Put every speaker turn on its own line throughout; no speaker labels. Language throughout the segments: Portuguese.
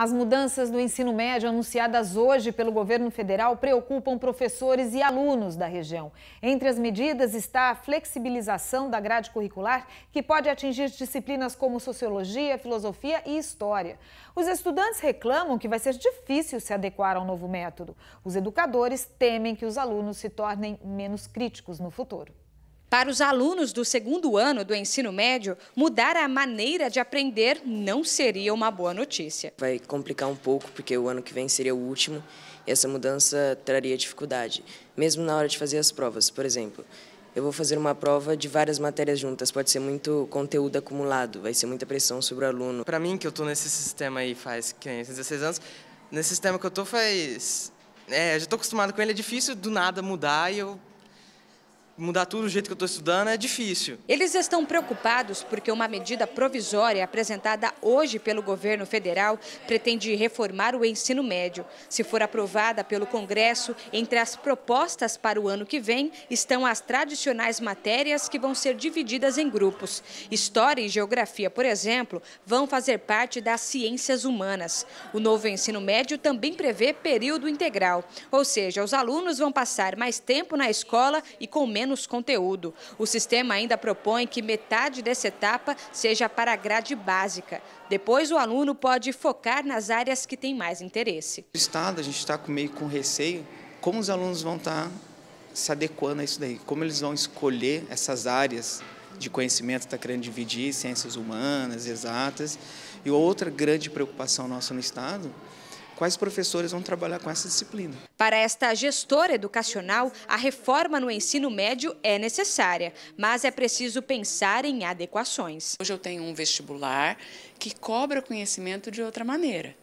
As mudanças no ensino médio anunciadas hoje pelo governo federal preocupam professores e alunos da região. Entre as medidas está a flexibilização da grade curricular, que pode atingir disciplinas como sociologia, filosofia e história. Os estudantes reclamam que vai ser difícil se adequar ao novo método. Os educadores temem que os alunos se tornem menos críticos no futuro. Para os alunos do segundo ano do ensino médio, mudar a maneira de aprender não seria uma boa notícia. Vai complicar um pouco, porque o ano que vem seria o último, e essa mudança traria dificuldade, mesmo na hora de fazer as provas, por exemplo. Eu vou fazer uma prova de várias matérias juntas, pode
ser muito conteúdo acumulado, vai ser muita pressão sobre o aluno. Para mim, que eu estou nesse sistema aí faz 16 anos, nesse sistema que eu estou faz... É, já estou acostumado com ele, é difícil do nada mudar e eu mudar tudo do jeito que eu estou estudando é difícil.
Eles estão preocupados porque uma medida provisória apresentada hoje pelo governo federal pretende reformar o ensino médio. Se for aprovada pelo Congresso, entre as propostas para o ano que vem estão as tradicionais matérias que vão ser divididas em grupos. História e geografia, por exemplo, vão fazer parte das ciências humanas. O novo ensino médio também prevê período integral, ou seja, os alunos vão passar mais tempo na escola e com menos menos conteúdo. O sistema ainda propõe que metade dessa etapa seja para a grade básica. Depois, o aluno pode focar nas áreas que tem mais interesse.
O Estado, a gente está meio com receio como os alunos vão estar tá se adequando a isso daí, como eles vão escolher essas áreas de conhecimento está querendo dividir ciências humanas, exatas. E outra grande preocupação nossa no Estado quais professores vão trabalhar com essa disciplina.
Para esta gestora educacional, a reforma no ensino médio é necessária, mas é preciso pensar
em adequações. Hoje eu tenho um vestibular que cobra conhecimento de outra maneira.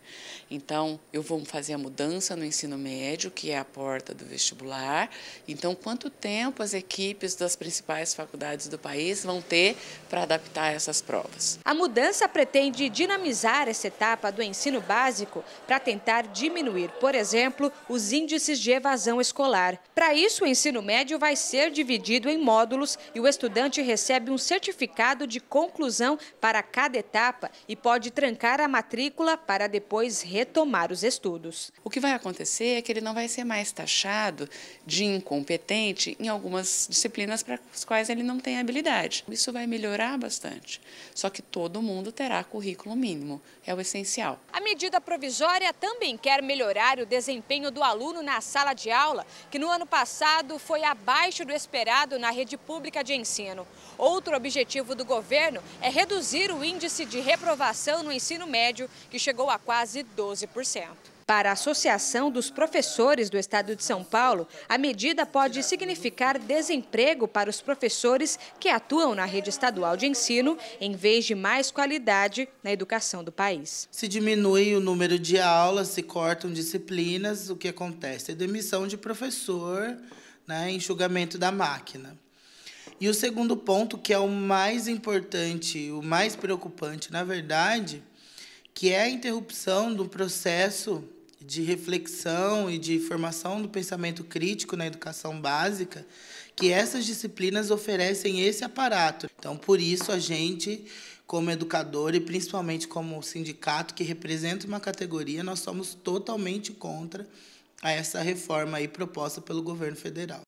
Então, eu vou fazer a mudança no ensino médio, que é a porta do vestibular. Então, quanto tempo as equipes das principais faculdades do país vão ter para adaptar essas provas?
A mudança pretende dinamizar essa etapa do ensino básico para tentar tentar diminuir, por exemplo, os índices de evasão escolar. Para isso, o ensino médio vai ser dividido em módulos e o estudante recebe um certificado de conclusão para cada etapa e pode trancar a matrícula para
depois retomar os estudos. O que vai acontecer é que ele não vai ser mais taxado de incompetente em algumas disciplinas para as quais ele não tem habilidade. Isso vai melhorar bastante. Só que todo mundo terá currículo mínimo, é o essencial.
A medida provisória também também quer melhorar o desempenho do aluno na sala de aula, que no ano passado foi abaixo do esperado na rede pública de ensino. Outro objetivo do governo é reduzir o índice de reprovação no ensino médio, que chegou a quase 12%. Para a Associação dos Professores do Estado de São Paulo, a medida pode significar desemprego para os professores que atuam na rede estadual de ensino, em vez de mais qualidade na educação do país.
Se diminui o número de aulas, se cortam disciplinas, o que acontece? É demissão de professor, né, enxugamento da máquina. E o segundo ponto, que é o mais importante, o mais preocupante, na verdade, que é a interrupção do processo de reflexão e de formação do pensamento crítico na educação básica, que essas disciplinas oferecem esse aparato. Então, por isso, a gente, como educador e principalmente como sindicato que representa uma categoria, nós somos totalmente contra a essa reforma aí proposta pelo governo federal.